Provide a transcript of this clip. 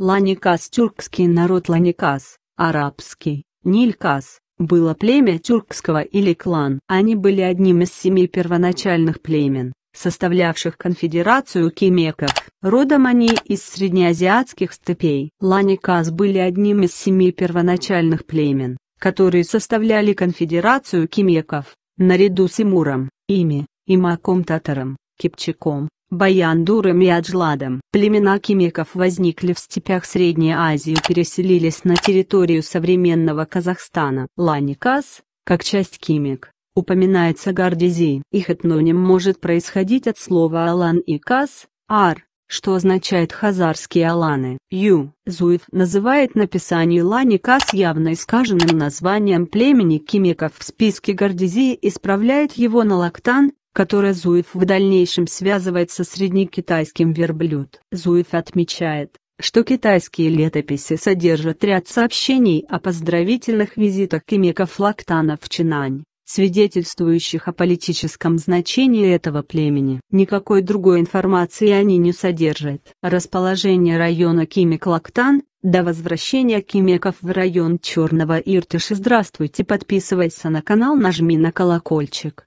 Ланикас тюркский народ Ланикас, арабский, Нилькас, было племя тюркского или клан. Они были одним из семи первоначальных племен, составлявших конфедерацию кемеков. Родом они из среднеазиатских степей. Ланикас были одним из семи первоначальных племен, которые составляли конфедерацию кемеков, наряду с Имуром, Ими, Имаком-Татаром, Кипчаком, Баяндуром и Аджладом. Племена кимиков возникли в степях Средней Азии и переселились на территорию современного Казахстана. Ланикас, как часть кимик, упоминается Гардизи. Их этноним может происходить от слова «алан» и «кас», «ар», что означает хазарские аланы. Ю. Зуев называет написание Ланикас явно искаженным названием племени кимиков в списке Гордезии и исправляет его на лактан, которое Зуев в дальнейшем связывает со среднекитайским верблюд. Зуев отмечает, что китайские летописи содержат ряд сообщений о поздравительных визитах кимеков Лактана в Чинань, свидетельствующих о политическом значении этого племени. Никакой другой информации они не содержат. Расположение района Кимик-Лактан до возвращения Кимеков в район Черного Иртыша. Здравствуйте, подписывайся на канал, нажми на колокольчик.